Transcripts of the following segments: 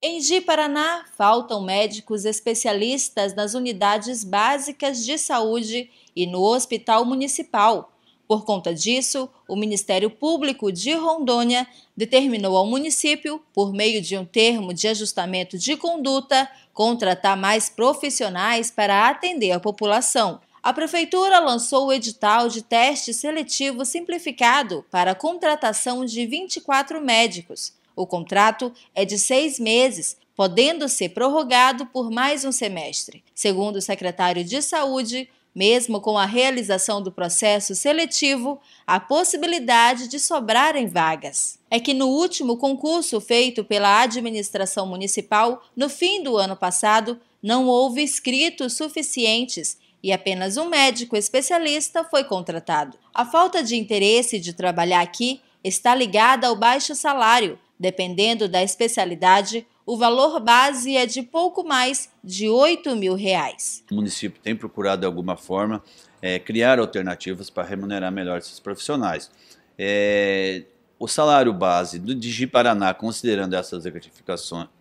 Em Ji Paraná, faltam médicos especialistas nas unidades básicas de saúde e no Hospital Municipal. Por conta disso, o Ministério Público de Rondônia determinou ao município, por meio de um termo de ajustamento de conduta, contratar mais profissionais para atender a população. A Prefeitura lançou o edital de teste seletivo simplificado para a contratação de 24 médicos. O contrato é de seis meses, podendo ser prorrogado por mais um semestre. Segundo o secretário de Saúde, mesmo com a realização do processo seletivo, há possibilidade de sobrarem vagas. É que no último concurso feito pela administração municipal, no fim do ano passado, não houve inscritos suficientes e apenas um médico especialista foi contratado. A falta de interesse de trabalhar aqui está ligada ao baixo salário. Dependendo da especialidade, o valor base é de pouco mais de R$ 8 mil. Reais. O município tem procurado, de alguma forma, é, criar alternativas para remunerar melhor esses profissionais. É, o salário base do Digi Paraná, considerando essas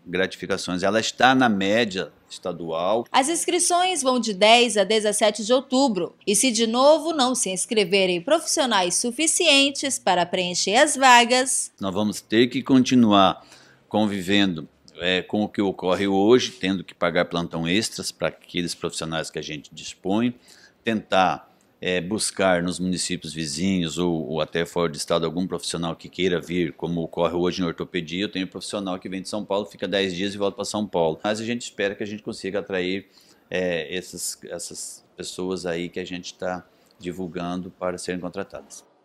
gratificações, ela está na média estadual. As inscrições vão de 10 a 17 de outubro. E se de novo não se inscreverem profissionais suficientes para preencher as vagas, nós vamos ter que continuar convivendo é, com o que ocorre hoje, tendo que pagar plantão extras para aqueles profissionais que a gente dispõe, tentar é, buscar nos municípios vizinhos ou, ou, até fora do estado algum profissional que queira vir, como ocorre hoje em ortopedia, eu tenho um profissional que vem de São Paulo, fica 10 dias e volta para São Paulo. Mas a gente espera que a gente consiga atrair é, essas, essas pessoas aí que a gente está divulgando para serem contratadas.